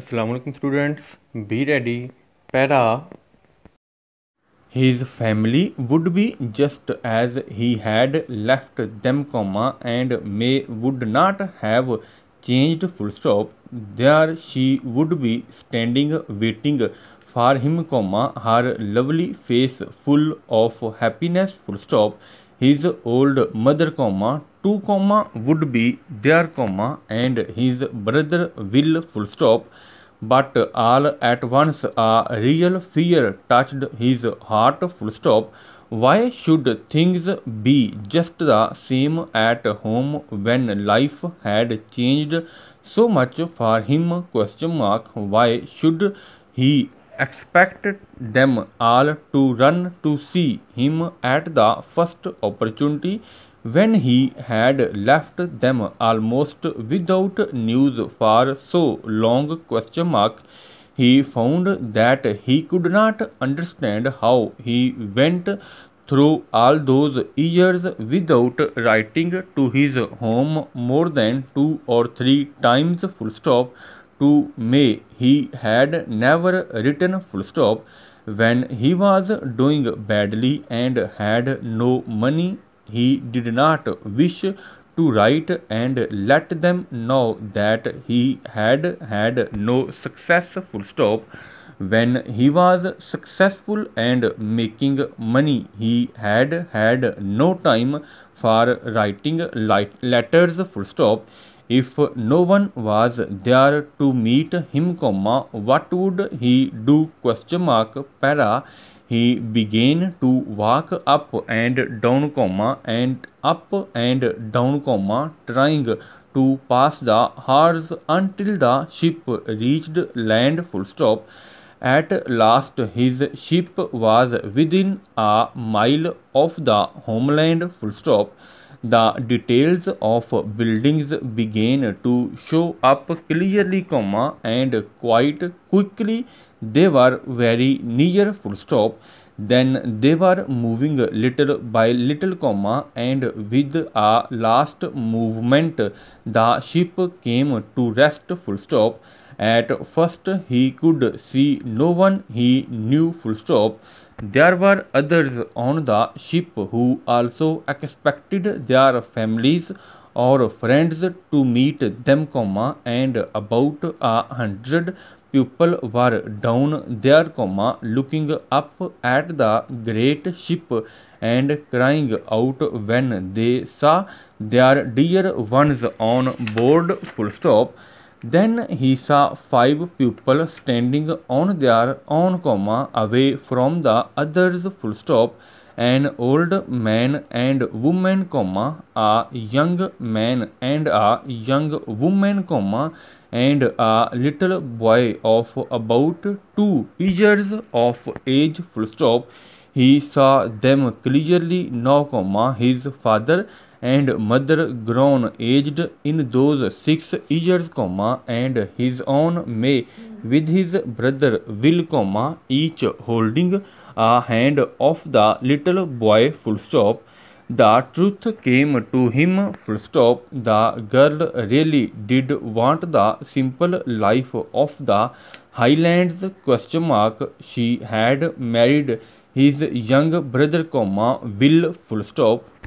Aslam students be ready para his family would be just as he had left them comma and ma would not have changed full stop there she would be standing waiting for him comma her lovely face full of happiness full stop his old mother comma two comma would be their comma and his brother will full stop but all at once a real fear touched his heart full stop why should things be just the same at home when life had changed so much for him question mark why should he Expected them all to run to see him at the first opportunity when he had left them almost without news for so long question mark he found that he could not understand how he went through all those years without writing to his home more than two or three times full stop to May. He had never written full stop when he was doing badly and had no money. He did not wish to write and let them know that he had had no success full stop when he was successful and making money he had had no time for writing letters full stop if no one was there to meet him comma what would he do question mark para he began to walk up and down comma and up and down comma trying to pass the hours until the ship reached land full stop at last his ship was within a mile of the homeland full stop the details of buildings began to show up clearly comma and quite quickly they were very near full stop then they were moving little by little comma and with a last movement the ship came to rest full stop at first he could see no one he knew full stop. There were others on the ship who also expected their families or friends to meet them, comma, and about a hundred people were down there, comma, looking up at the great ship and crying out when they saw their dear ones on board, full stop. Then he saw five people standing on their own comma away from the others full stop an old man and woman comma a young man and a young woman comma and a little boy of about 2 years of age full stop he saw them clearly now comma his father and mother grown aged in those six years, comma, and his own may with his brother will, comma, each holding a hand of the little boy, full stop. The truth came to him, full stop. The girl really did want the simple life of the highlands, question mark. She had married his young brother, comma, will, full stop.